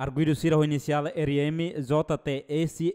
Arguírio Ciro inicial RM JTS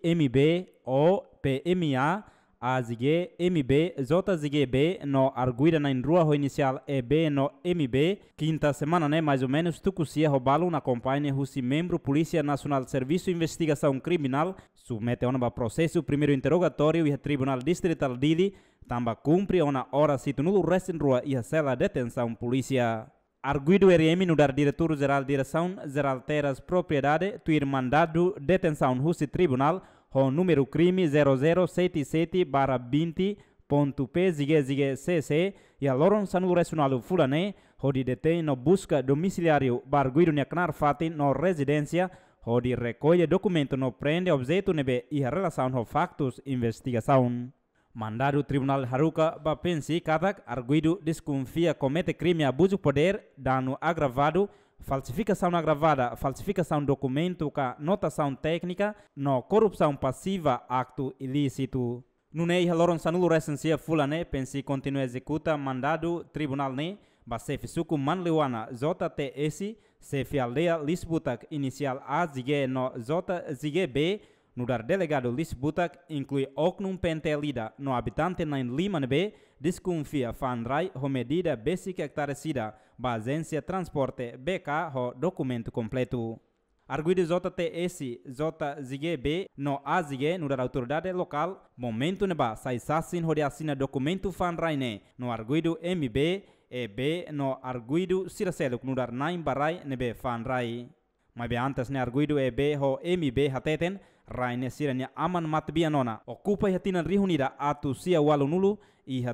O PMA AZG MB JZGB no Arguíra na rua inicial EB no MB quinta semana né mais ou menos Tucucia roubalo na companhia Russi membro Polícia Nacional Serviço Investigação Criminal submete a processo primeiro interrogatório e Tribunal Distrital Dili tamba cumpre uma hora sito nulo resta em rua e a cela detenção polícia Arguido RM no dar diretor-geral de direção, geral terras propriedade, tuir mandado detenção russo tribunal, com número crime 0077-20.P.CC e a Loronsanu Regional Fulané, onde detém no busca domiciliário Barguido Neknar Fatin no residência, onde recolhe documento no prende objeto nebe e a relação aos factos investigação. Mandado Tribunal Haruka Bapensi Katak arguido desconfia comete crime abuso poder, dano agravado, falsificação agravada, falsificação documento com notação técnica, no corrupção passiva, acto ilícito. Nunei haloron sanulo recensia fulane, pensi continua executa mandado tribunal ne, basef suku manlewana JTS, sefi aldea Lisbutak inicial A zige no JZG B, Nudar delegado Lis Butak inclui oknum pentelida no habitante na Liman B, desconfia fandrai ho medida basic hectarecida, agência transporte BK ho documento completo. Arguido JTS, JZGB, no AZG, no da autoridade local, momento neba, sai sassin ho de assina documento ne no arguido MB, EB, no arguido siraceluk no dar naim barai nebe fanrai. mabe antes ne arguidu e be ho emi be hateten raine siranya aman mat bianona okupa hatina rihunira atu sia walunulu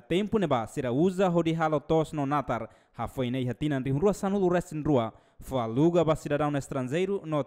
tempu ne ba sira uza hodi halo tosno natar hafoine hatina rihunrua sanulu resinrua faluga ba sira daun estrangeiro no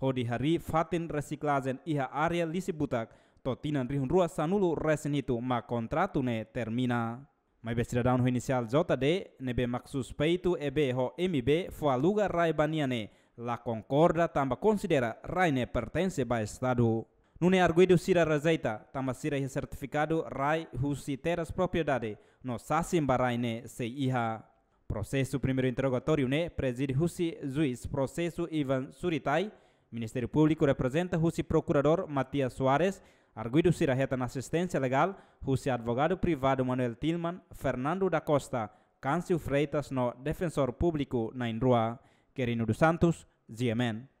ho di hari fatin resiklazen iha area lisibutak to tinan rihunrua sanulu resin itu ma kontratu ne termina Mai be cidadão inicial JD, nebe maxus peito EB ho MB, e e foi rai baniane. La Concorda tamba considera RAI pertence ao Estado. Nune arguido sira razeita, tamba sira certificado RAI husi teras propriedade, no sasimba RAI ne se iha. Processo primeiro interrogatório ne preside husi juiz processo Ivan Suritai, Ministério Público representa Rússia Procurador Matias Soares, arguido sira reta na assistência legal, Rússia Advogado Privado Manuel Tilman Fernando da Costa, Câncio Freitas no Defensor Público na Indrua. Quirino dos Santos, ZMN.